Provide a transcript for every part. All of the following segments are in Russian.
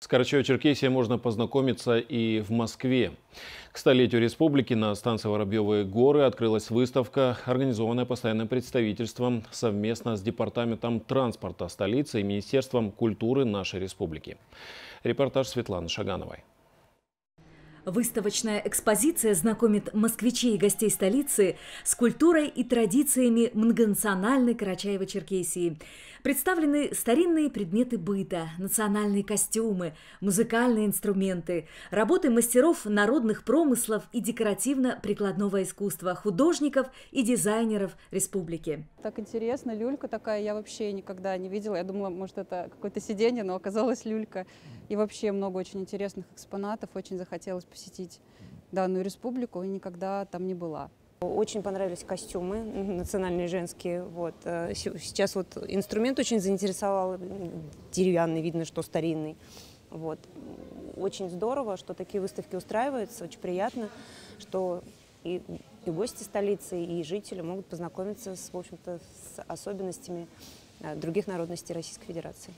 С Карачаево-Черкесией можно познакомиться и в Москве. К столетию республики на станции Воробьевые горы открылась выставка, организованная постоянным представительством совместно с Департаментом транспорта столицы и Министерством культуры нашей республики. Репортаж Светланы Шагановой. Выставочная экспозиция знакомит москвичей и гостей столицы с культурой и традициями многонациональной Карачаево-Черкесии. Представлены старинные предметы быта, национальные костюмы, музыкальные инструменты, работы мастеров народных промыслов и декоративно-прикладного искусства, художников и дизайнеров республики. Так интересно, люлька такая я вообще никогда не видела. Я думала, может, это какое-то сиденье, но оказалось люлька. И вообще много очень интересных экспонатов, очень захотелось посетить данную республику и никогда там не была. Очень понравились костюмы национальные женские. Вот. Э, сейчас вот инструмент очень заинтересовал, деревянный, видно, что старинный. Вот. Очень здорово, что такие выставки устраиваются, очень приятно, что и, и гости столицы, и жители могут познакомиться с, в общем-то, с особенностями э, других народностей Российской Федерации.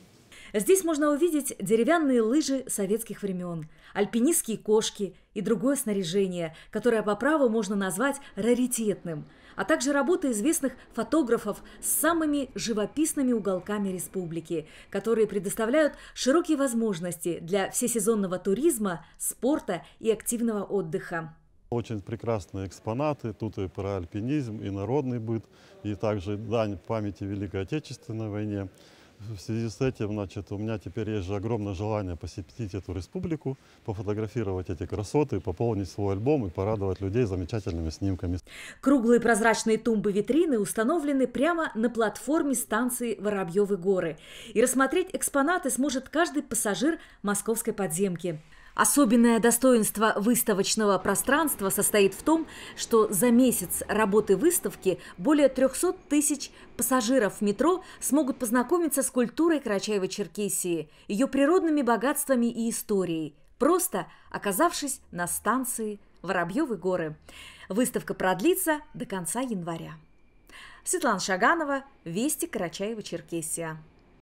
Здесь можно увидеть деревянные лыжи советских времен, альпинистские кошки и другое снаряжение, которое по праву можно назвать раритетным, а также работы известных фотографов с самыми живописными уголками республики, которые предоставляют широкие возможности для всесезонного туризма, спорта и активного отдыха. Очень прекрасные экспонаты, тут и про альпинизм, и народный быт, и также дань памяти Великой Отечественной войне в связи с этим, значит, у меня теперь есть же огромное желание посетить эту республику, пофотографировать эти красоты, пополнить свой альбом и порадовать людей замечательными снимками. Круглые прозрачные тумбы-витрины установлены прямо на платформе станции Воробьевы горы. И рассмотреть экспонаты сможет каждый пассажир московской подземки. Особенное достоинство выставочного пространства состоит в том, что за месяц работы выставки более 300 тысяч пассажиров метро смогут познакомиться с культурой Карачаево-Черкесии, ее природными богатствами и историей, просто оказавшись на станции Воробьевы горы. Выставка продлится до конца января. Светлана Шаганова, Вести Карачаева-Черкесия.